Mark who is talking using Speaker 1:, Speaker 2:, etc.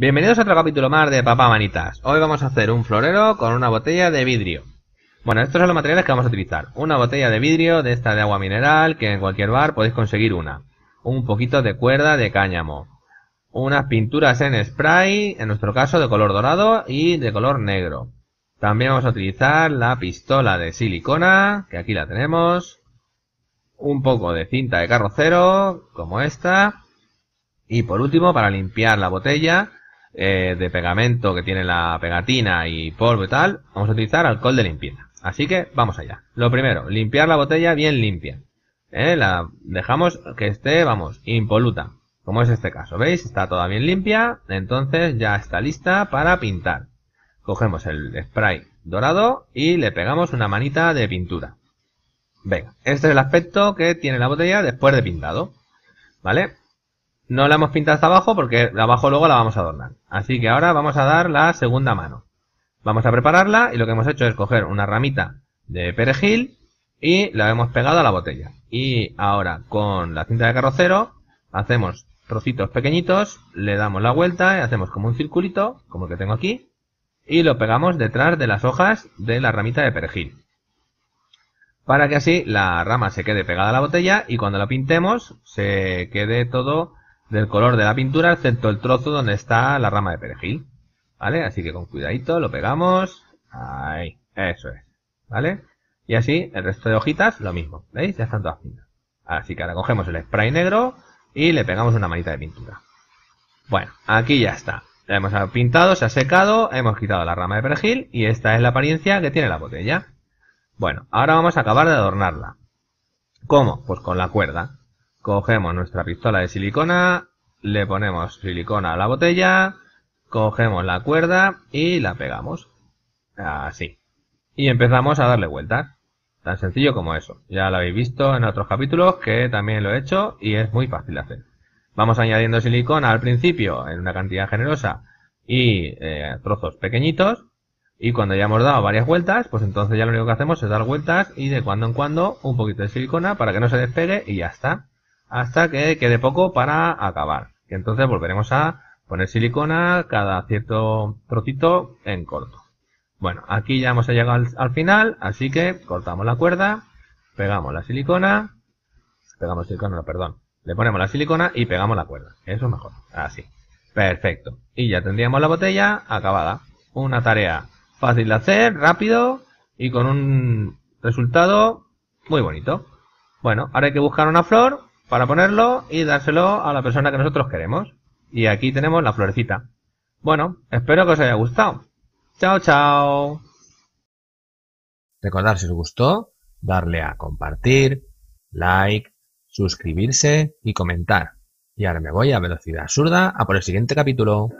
Speaker 1: Bienvenidos a otro capítulo más de Papá Manitas. Hoy vamos a hacer un florero con una botella de vidrio. Bueno, estos son los materiales que vamos a utilizar. Una botella de vidrio de esta de agua mineral, que en cualquier bar podéis conseguir una. Un poquito de cuerda de cáñamo. Unas pinturas en spray, en nuestro caso de color dorado y de color negro. También vamos a utilizar la pistola de silicona, que aquí la tenemos. Un poco de cinta de carrocero, como esta. Y por último, para limpiar la botella, eh, de pegamento que tiene la pegatina y polvo y tal, vamos a utilizar alcohol de limpieza. Así que vamos allá. Lo primero, limpiar la botella bien limpia. Eh, la dejamos que esté, vamos, impoluta. Como es este caso, ¿veis? Está toda bien limpia, entonces ya está lista para pintar. Cogemos el spray dorado y le pegamos una manita de pintura. Venga, este es el aspecto que tiene la botella después de pintado. ¿Vale? No la hemos pintado hasta abajo porque abajo luego la vamos a adornar. Así que ahora vamos a dar la segunda mano. Vamos a prepararla y lo que hemos hecho es coger una ramita de perejil y la hemos pegado a la botella. Y ahora con la cinta de carrocero hacemos trocitos pequeñitos, le damos la vuelta y hacemos como un circulito, como el que tengo aquí, y lo pegamos detrás de las hojas de la ramita de perejil. Para que así la rama se quede pegada a la botella y cuando la pintemos se quede todo del color de la pintura, excepto el trozo donde está la rama de perejil. ¿Vale? Así que con cuidadito lo pegamos. Ahí, eso es. ¿Vale? Y así el resto de hojitas, lo mismo. ¿Veis? Ya están todas pintas. Así que ahora cogemos el spray negro y le pegamos una manita de pintura. Bueno, aquí ya está. Ya hemos pintado, se ha secado, hemos quitado la rama de perejil y esta es la apariencia que tiene la botella. Bueno, ahora vamos a acabar de adornarla. ¿Cómo? Pues con la cuerda. Cogemos nuestra pistola de silicona, le ponemos silicona a la botella, cogemos la cuerda y la pegamos. Así. Y empezamos a darle vueltas. Tan sencillo como eso. Ya lo habéis visto en otros capítulos que también lo he hecho y es muy fácil de hacer. Vamos añadiendo silicona al principio en una cantidad generosa y eh, trozos pequeñitos. Y cuando ya hemos dado varias vueltas, pues entonces ya lo único que hacemos es dar vueltas y de cuando en cuando un poquito de silicona para que no se despegue y ya está hasta que quede poco para acabar. Y entonces volveremos a poner silicona cada cierto trocito en corto. Bueno, aquí ya hemos llegado al, final, así que cortamos la cuerda, pegamos la silicona, pegamos silicona, no, perdón, le ponemos la silicona y pegamos la cuerda. Eso es mejor, así. Perfecto. Y ya tendríamos la botella acabada. Una tarea fácil de hacer, rápido y con un resultado muy bonito. Bueno, ahora hay que buscar una flor para ponerlo y dárselo a la persona que nosotros queremos. Y aquí tenemos la florecita. Bueno, espero que os haya gustado. Chao, chao. Recordad si os gustó, darle a compartir, like, suscribirse y comentar. Y ahora me voy a velocidad absurda a por el siguiente capítulo.